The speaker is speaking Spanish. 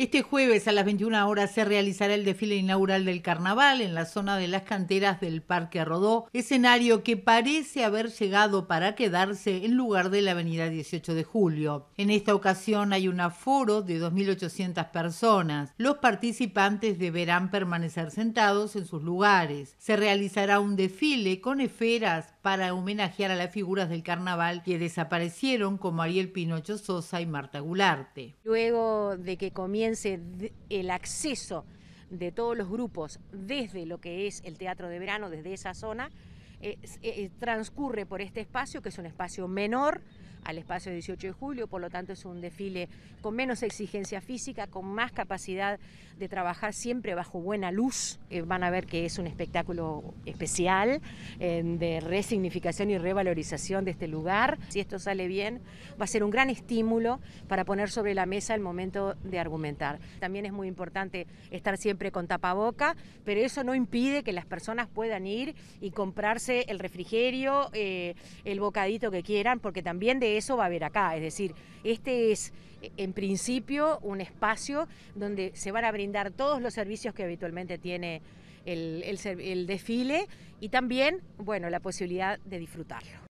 Este jueves a las 21 horas se realizará el desfile inaugural del carnaval en la zona de las canteras del Parque Rodó, escenario que parece haber llegado para quedarse en lugar de la avenida 18 de julio. En esta ocasión hay un aforo de 2.800 personas. Los participantes deberán permanecer sentados en sus lugares. Se realizará un desfile con esferas para homenajear a las figuras del carnaval que desaparecieron como Ariel Pinocho Sosa y Marta Gularte. Luego de que comience el acceso de todos los grupos desde lo que es el teatro de verano, desde esa zona, eh, eh, transcurre por este espacio, que es un espacio menor al espacio 18 de julio, por lo tanto es un desfile con menos exigencia física, con más capacidad de trabajar siempre bajo buena luz. Eh, van a ver que es un espectáculo especial de resignificación y revalorización de este lugar. Si esto sale bien, va a ser un gran estímulo para poner sobre la mesa el momento de argumentar. También es muy importante estar siempre con tapaboca, pero eso no impide que las personas puedan ir y comprarse el refrigerio, eh, el bocadito que quieran, porque también de eso va a haber acá. Es decir, este es en principio un espacio donde se van a brindar todos los servicios que habitualmente tiene el, el desfile y también, bueno, la posibilidad de disfrutarlo.